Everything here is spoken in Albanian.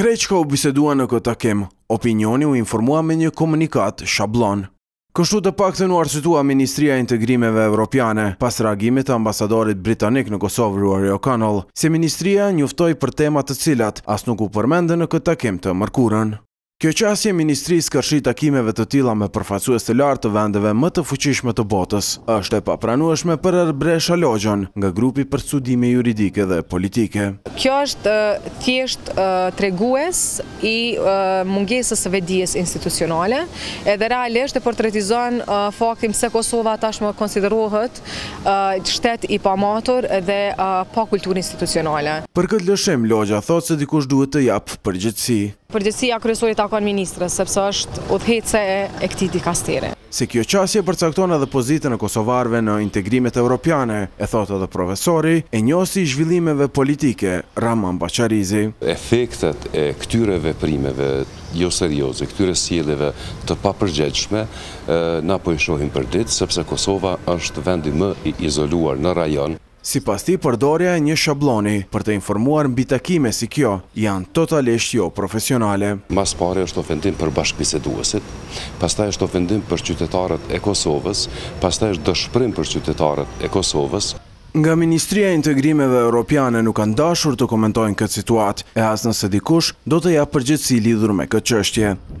Kreçko u bisedua në këtë takim, opinioni u informua me një komunikat shablon. Kështu të pak të në arsutua Ministria Integrimeve Evropiane, pas reagimit të ambasadorit Britanik në Kosovë Ruar Rio se Ministria njuftoj për temat të cilat as nuk u përmende në këtë takim të mërkurën. Kjo qasje Ministrisë kërshi takimeve të tila me përfacues të lartë të vendeve më të fuqishme të botës, është e papranueshme për erbre shalogjon nga grupi për studime juridike dhe politike. Kjo është thjesht tregues i mungesës së vedijes institucionale, edhe realisht e portretizon faktim se Kosova tashmë konsideruohet shtet i pamatur dhe pa kulturë institucionale. Për këtë lëshem, logja thotë se dikush duhet të japë për gjithësi. Përgjësia kryesore të akon ministrës, sepse është u dhece e këti dikastere. Se kjo qasje përcakton edhe pozitën e Kosovarve në integrimet e Europiane, e thotë edhe profesori, e njësi i zhvillimeve politike, Raman Bacarizi. Efektet e këtyre veprimeve jo serioze, këtyre sjeleve të papërgjegjshme, eh, na po i shohim për ditë, sepse Kosova është vendi më i izoluar në rajon. Si pas ti përdoria e një shabloni për të informuar në bitakime si kjo, janë totalisht jo profesionale. Mas pare është ofendim për bashkëpise duesit, pas ta është ofendim për qytetarët e Kosovës, pas ta është dëshprim për qytetarët e Kosovës. Nga Ministria Integrimeve Europiane nuk kanë dashur të komentojnë këtë situatë, e asë nëse dikush do të ja përgjithsi lidhur me këtë qështje.